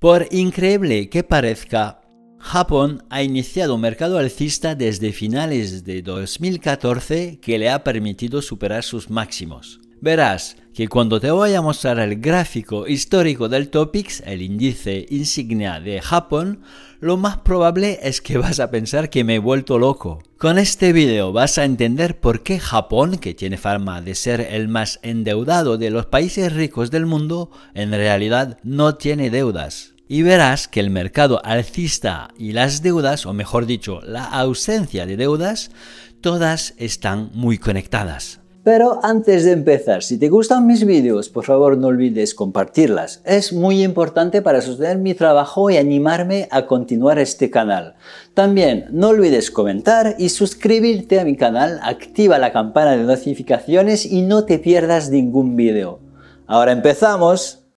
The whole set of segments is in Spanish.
Por increíble que parezca, Japón ha iniciado un mercado alcista desde finales de 2014 que le ha permitido superar sus máximos. Verás que cuando te voy a mostrar el gráfico histórico del Topix, el índice insignia de Japón, lo más probable es que vas a pensar que me he vuelto loco. Con este video vas a entender por qué Japón, que tiene fama de ser el más endeudado de los países ricos del mundo, en realidad no tiene deudas y verás que el mercado alcista y las deudas, o mejor dicho, la ausencia de deudas, todas están muy conectadas. Pero antes de empezar, si te gustan mis vídeos, por favor no olvides compartirlas. Es muy importante para sostener mi trabajo y animarme a continuar este canal. También no olvides comentar y suscribirte a mi canal, activa la campana de notificaciones y no te pierdas ningún vídeo. ¡Ahora empezamos!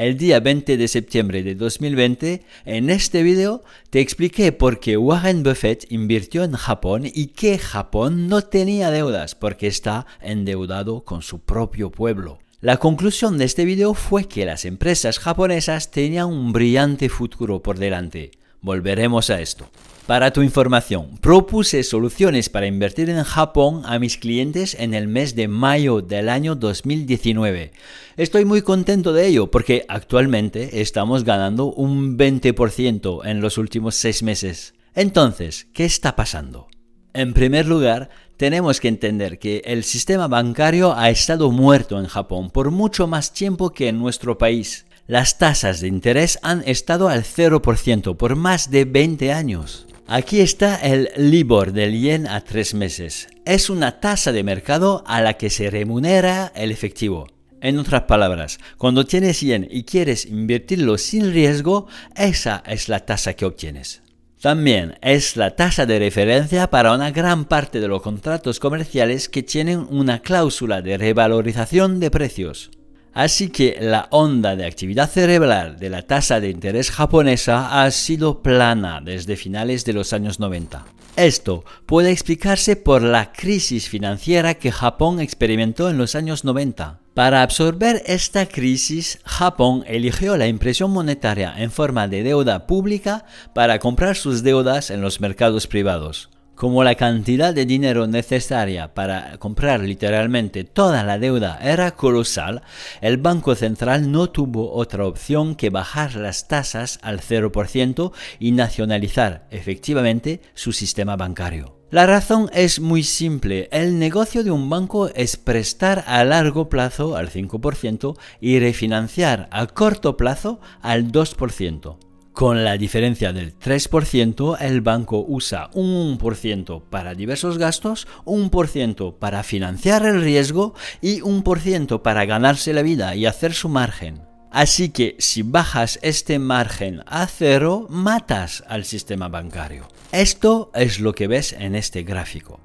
El día 20 de septiembre de 2020, en este video te expliqué por qué Warren Buffett invirtió en Japón y que Japón no tenía deudas porque está endeudado con su propio pueblo. La conclusión de este video fue que las empresas japonesas tenían un brillante futuro por delante. Volveremos a esto. Para tu información, propuse soluciones para invertir en Japón a mis clientes en el mes de mayo del año 2019. Estoy muy contento de ello porque actualmente estamos ganando un 20% en los últimos 6 meses. Entonces, ¿qué está pasando? En primer lugar, tenemos que entender que el sistema bancario ha estado muerto en Japón por mucho más tiempo que en nuestro país. Las tasas de interés han estado al 0% por más de 20 años. Aquí está el LIBOR del yen a tres meses. Es una tasa de mercado a la que se remunera el efectivo. En otras palabras, cuando tienes yen y quieres invertirlo sin riesgo, esa es la tasa que obtienes. También es la tasa de referencia para una gran parte de los contratos comerciales que tienen una cláusula de revalorización de precios. Así que la onda de actividad cerebral de la tasa de interés japonesa ha sido plana desde finales de los años 90. Esto puede explicarse por la crisis financiera que Japón experimentó en los años 90. Para absorber esta crisis, Japón eligió la impresión monetaria en forma de deuda pública para comprar sus deudas en los mercados privados. Como la cantidad de dinero necesaria para comprar literalmente toda la deuda era colosal, el Banco Central no tuvo otra opción que bajar las tasas al 0% y nacionalizar efectivamente su sistema bancario. La razón es muy simple. El negocio de un banco es prestar a largo plazo al 5% y refinanciar a corto plazo al 2%. Con la diferencia del 3%, el banco usa un 1% para diversos gastos, un 1% para financiar el riesgo y un 1% para ganarse la vida y hacer su margen. Así que si bajas este margen a cero, matas al sistema bancario. Esto es lo que ves en este gráfico.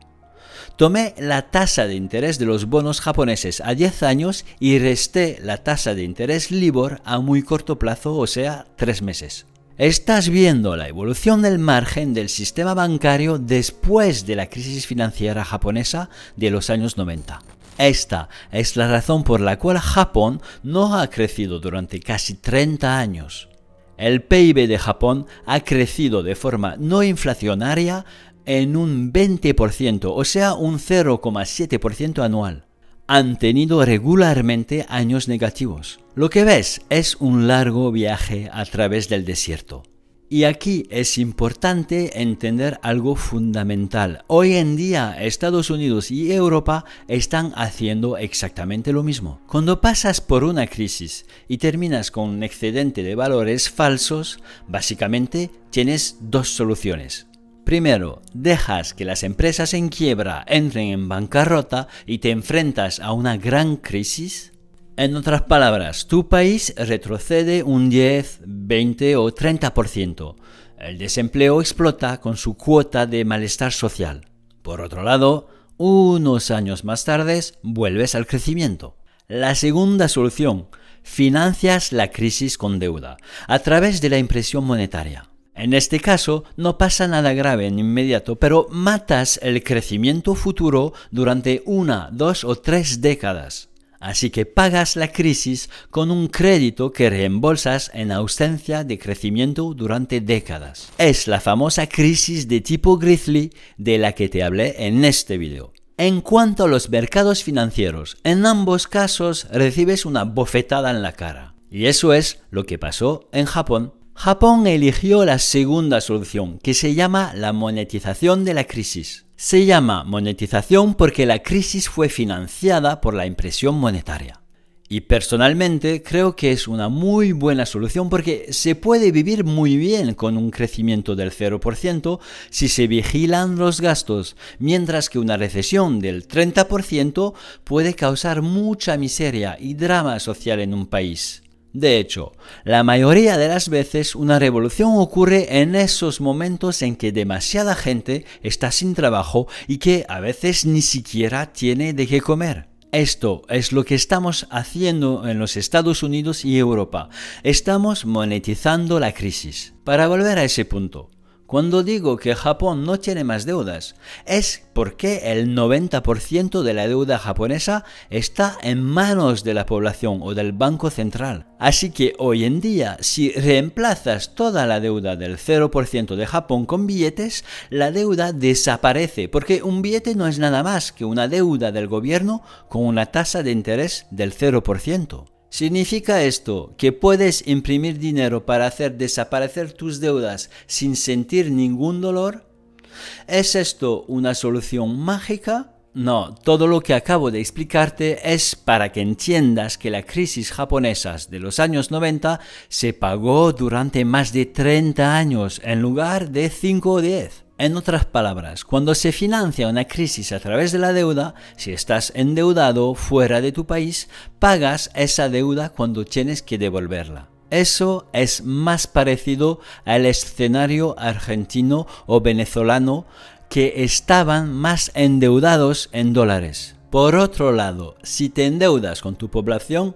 Tomé la tasa de interés de los bonos japoneses a 10 años y resté la tasa de interés LIBOR a muy corto plazo, o sea, 3 meses. Estás viendo la evolución del margen del sistema bancario después de la crisis financiera japonesa de los años 90. Esta es la razón por la cual Japón no ha crecido durante casi 30 años. El PIB de Japón ha crecido de forma no inflacionaria en un 20%, o sea, un 0,7% anual han tenido regularmente años negativos. Lo que ves es un largo viaje a través del desierto. Y aquí es importante entender algo fundamental. Hoy en día Estados Unidos y Europa están haciendo exactamente lo mismo. Cuando pasas por una crisis y terminas con un excedente de valores falsos, básicamente tienes dos soluciones. Primero, dejas que las empresas en quiebra entren en bancarrota y te enfrentas a una gran crisis. En otras palabras, tu país retrocede un 10, 20 o 30%. El desempleo explota con su cuota de malestar social. Por otro lado, unos años más tarde vuelves al crecimiento. La segunda solución, financias la crisis con deuda, a través de la impresión monetaria. En este caso, no pasa nada grave en inmediato, pero matas el crecimiento futuro durante una, dos o tres décadas. Así que pagas la crisis con un crédito que reembolsas en ausencia de crecimiento durante décadas. Es la famosa crisis de tipo grizzly de la que te hablé en este video. En cuanto a los mercados financieros, en ambos casos recibes una bofetada en la cara. Y eso es lo que pasó en Japón. Japón eligió la segunda solución, que se llama la monetización de la crisis. Se llama monetización porque la crisis fue financiada por la impresión monetaria. Y personalmente creo que es una muy buena solución porque se puede vivir muy bien con un crecimiento del 0% si se vigilan los gastos, mientras que una recesión del 30% puede causar mucha miseria y drama social en un país. De hecho, la mayoría de las veces una revolución ocurre en esos momentos en que demasiada gente está sin trabajo y que a veces ni siquiera tiene de qué comer. Esto es lo que estamos haciendo en los Estados Unidos y Europa. Estamos monetizando la crisis. Para volver a ese punto, cuando digo que Japón no tiene más deudas, es porque el 90% de la deuda japonesa está en manos de la población o del Banco Central. Así que hoy en día, si reemplazas toda la deuda del 0% de Japón con billetes, la deuda desaparece, porque un billete no es nada más que una deuda del gobierno con una tasa de interés del 0%. Significa esto que puedes imprimir dinero para hacer desaparecer tus deudas sin sentir ningún dolor? ¿Es esto una solución mágica? No, todo lo que acabo de explicarte es para que entiendas que la crisis japonesa de los años 90 se pagó durante más de 30 años en lugar de 5 o 10. En otras palabras, cuando se financia una crisis a través de la deuda, si estás endeudado fuera de tu país, pagas esa deuda cuando tienes que devolverla. Eso es más parecido al escenario argentino o venezolano que estaban más endeudados en dólares. Por otro lado, si te endeudas con tu población,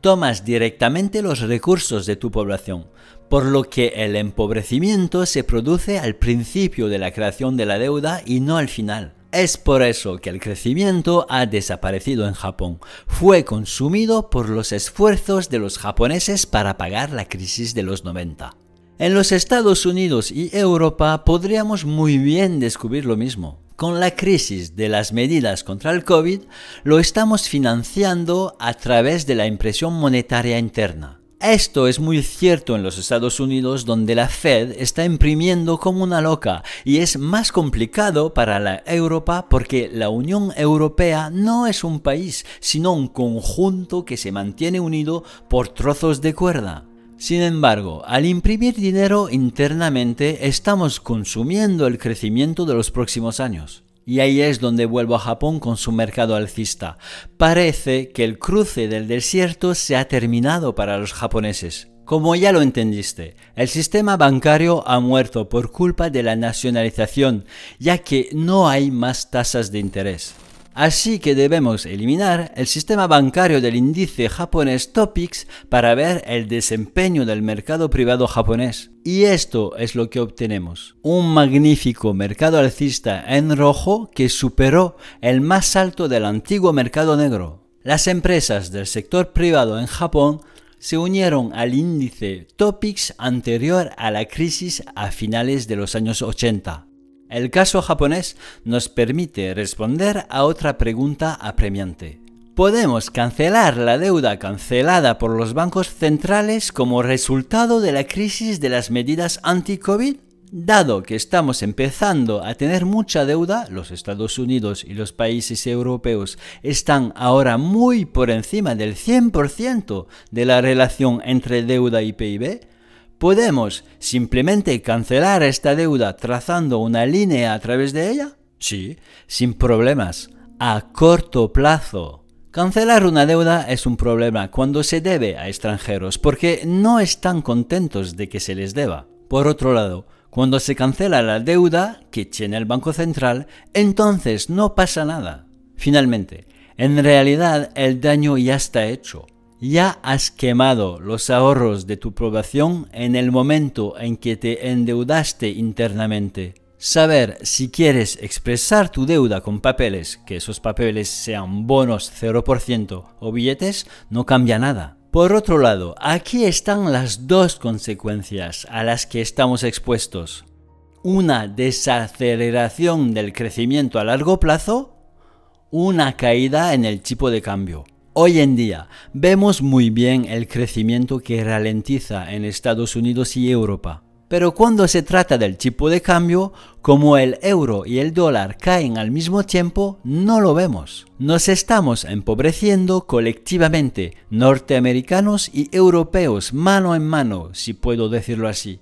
tomas directamente los recursos de tu población, por lo que el empobrecimiento se produce al principio de la creación de la deuda y no al final. Es por eso que el crecimiento ha desaparecido en Japón. Fue consumido por los esfuerzos de los japoneses para pagar la crisis de los 90. En los Estados Unidos y Europa podríamos muy bien descubrir lo mismo con la crisis de las medidas contra el COVID, lo estamos financiando a través de la impresión monetaria interna. Esto es muy cierto en los Estados Unidos donde la Fed está imprimiendo como una loca y es más complicado para la Europa porque la Unión Europea no es un país, sino un conjunto que se mantiene unido por trozos de cuerda. Sin embargo, al imprimir dinero internamente estamos consumiendo el crecimiento de los próximos años. Y ahí es donde vuelvo a Japón con su mercado alcista. Parece que el cruce del desierto se ha terminado para los japoneses. Como ya lo entendiste, el sistema bancario ha muerto por culpa de la nacionalización, ya que no hay más tasas de interés. Así que debemos eliminar el sistema bancario del índice japonés Topics para ver el desempeño del mercado privado japonés. Y esto es lo que obtenemos. Un magnífico mercado alcista en rojo que superó el más alto del antiguo mercado negro. Las empresas del sector privado en Japón se unieron al índice Topics anterior a la crisis a finales de los años 80. El caso japonés nos permite responder a otra pregunta apremiante. ¿Podemos cancelar la deuda cancelada por los bancos centrales como resultado de la crisis de las medidas anti-COVID? Dado que estamos empezando a tener mucha deuda, los Estados Unidos y los países europeos están ahora muy por encima del 100% de la relación entre deuda y PIB, ¿Podemos simplemente cancelar esta deuda trazando una línea a través de ella? Sí, sin problemas, a corto plazo. Cancelar una deuda es un problema cuando se debe a extranjeros porque no están contentos de que se les deba. Por otro lado, cuando se cancela la deuda que tiene el Banco Central, entonces no pasa nada. Finalmente, en realidad el daño ya está hecho ya has quemado los ahorros de tu probación en el momento en que te endeudaste internamente. Saber si quieres expresar tu deuda con papeles, que esos papeles sean bonos 0% o billetes, no cambia nada. Por otro lado, aquí están las dos consecuencias a las que estamos expuestos. Una desaceleración del crecimiento a largo plazo, una caída en el tipo de cambio. Hoy en día vemos muy bien el crecimiento que ralentiza en Estados Unidos y Europa. Pero cuando se trata del tipo de cambio, como el euro y el dólar caen al mismo tiempo, no lo vemos. Nos estamos empobreciendo colectivamente, norteamericanos y europeos, mano en mano, si puedo decirlo así.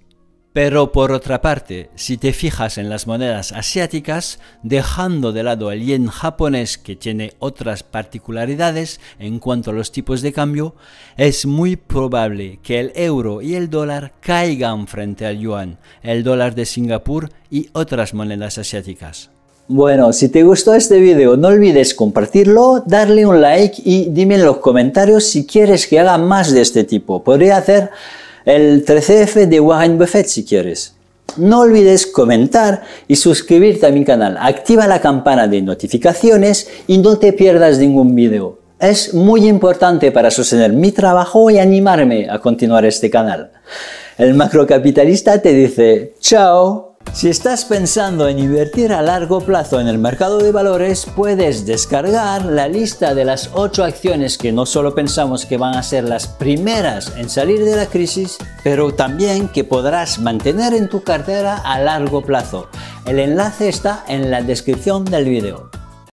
Pero por otra parte, si te fijas en las monedas asiáticas, dejando de lado el yen japonés que tiene otras particularidades en cuanto a los tipos de cambio, es muy probable que el euro y el dólar caigan frente al yuan, el dólar de Singapur y otras monedas asiáticas. Bueno, si te gustó este video no olvides compartirlo, darle un like y dime en los comentarios si quieres que haga más de este tipo. Podría hacer el 13F de Warren Buffett si quieres. No olvides comentar y suscribirte a mi canal. Activa la campana de notificaciones y no te pierdas ningún video. Es muy importante para sostener mi trabajo y animarme a continuar este canal. El macrocapitalista te dice chao. Si estás pensando en invertir a largo plazo en el mercado de valores, puedes descargar la lista de las 8 acciones que no solo pensamos que van a ser las primeras en salir de la crisis, pero también que podrás mantener en tu cartera a largo plazo. El enlace está en la descripción del video.